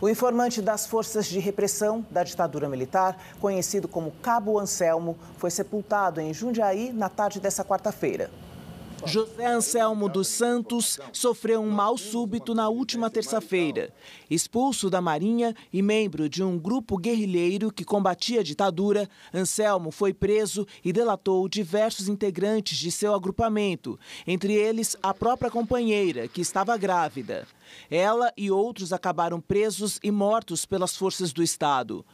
O informante das forças de repressão da ditadura militar, conhecido como Cabo Anselmo, foi sepultado em Jundiaí na tarde dessa quarta-feira. José Anselmo dos Santos sofreu um mal súbito na última terça-feira. Expulso da Marinha e membro de um grupo guerrilheiro que combatia a ditadura, Anselmo foi preso e delatou diversos integrantes de seu agrupamento, entre eles a própria companheira, que estava grávida. Ela e outros acabaram presos e mortos pelas forças do Estado.